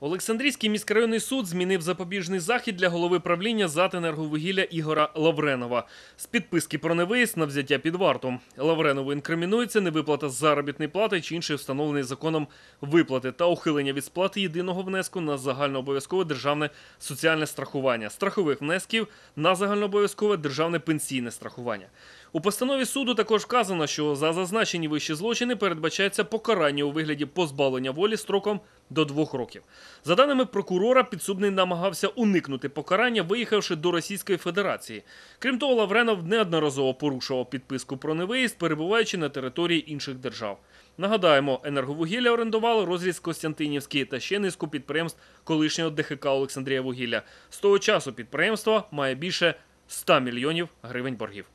Олександрійський міськрайонний суд змінив запобіжний захід для голови правління енерговугілля Ігора Лавренова з підписки про невиїзд на взяття під варту. Лавренову інкримінується невиплата заробітної плати чи іншої встановленої законом виплати та ухилення від сплати єдиного внеску на загальнообов'язкове державне соціальне страхування, страхових внесків на загальнообов'язкове державне пенсійне страхування. У постанові суду також вказано, що за зазначені вищі злочини передбачається покарання у вигляді позбавлення волі строком до двох років. За даними прокурора, підсудний намагався уникнути покарання, виїхавши до Російської Федерації. Крім того, Лавренов неодноразово порушував підписку про невиїзд, перебуваючи на території інших держав. Нагадаємо, енерговугілля орендували розріз Костянтинівський та ще низку підприємств колишнього ДХК Олександрія Вугілля. З того часу підприємство має більше 100 мільйонів гривень боргів.